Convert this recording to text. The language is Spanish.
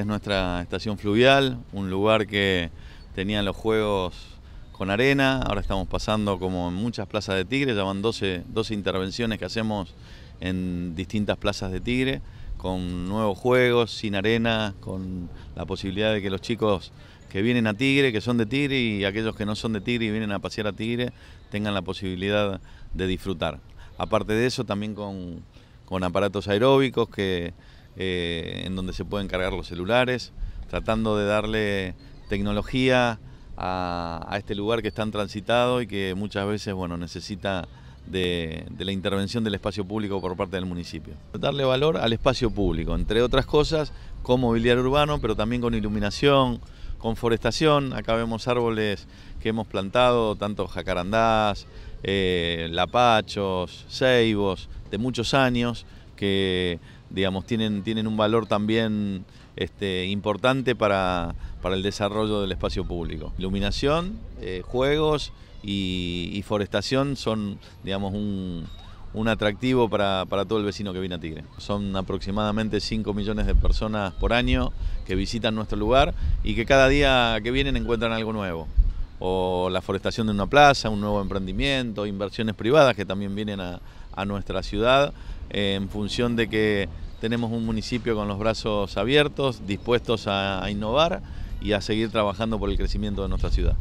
Es nuestra estación fluvial, un lugar que tenía los juegos con arena, ahora estamos pasando como en muchas plazas de Tigre, ya van 12, intervenciones que hacemos en distintas plazas de Tigre, con nuevos juegos, sin arena, con la posibilidad de que los chicos que vienen a Tigre, que son de Tigre y aquellos que no son de Tigre y vienen a pasear a Tigre, tengan la posibilidad de disfrutar. Aparte de eso, también con, con aparatos aeróbicos que eh, en donde se pueden cargar los celulares, tratando de darle tecnología a, este lugar que está transitado y que muchas veces necesita de, la intervención del espacio público por parte del municipio. Darle valor al espacio público, entre otras cosas, con mobiliario urbano, pero también con iluminación, con forestación. Acá vemos árboles que hemos plantado, tanto jacarandás, eh, lapachos, ceibos, de muchos años, que digamos, tienen, tienen un valor también este, importante para, para, el desarrollo del espacio público. Iluminación, eh, juegos y, forestación son digamos, un, atractivo para, para, todo el vecino que viene a Tigre. Son aproximadamente 5 millones de personas por año que visitan nuestro lugar y que cada día que vienen encuentran algo nuevo o la forestación de una plaza, un nuevo emprendimiento, inversiones privadas que también vienen a, nuestra ciudad, eh, en función de que tenemos un municipio con los brazos abiertos, dispuestos a innovar y a seguir trabajando por el crecimiento de nuestra ciudad.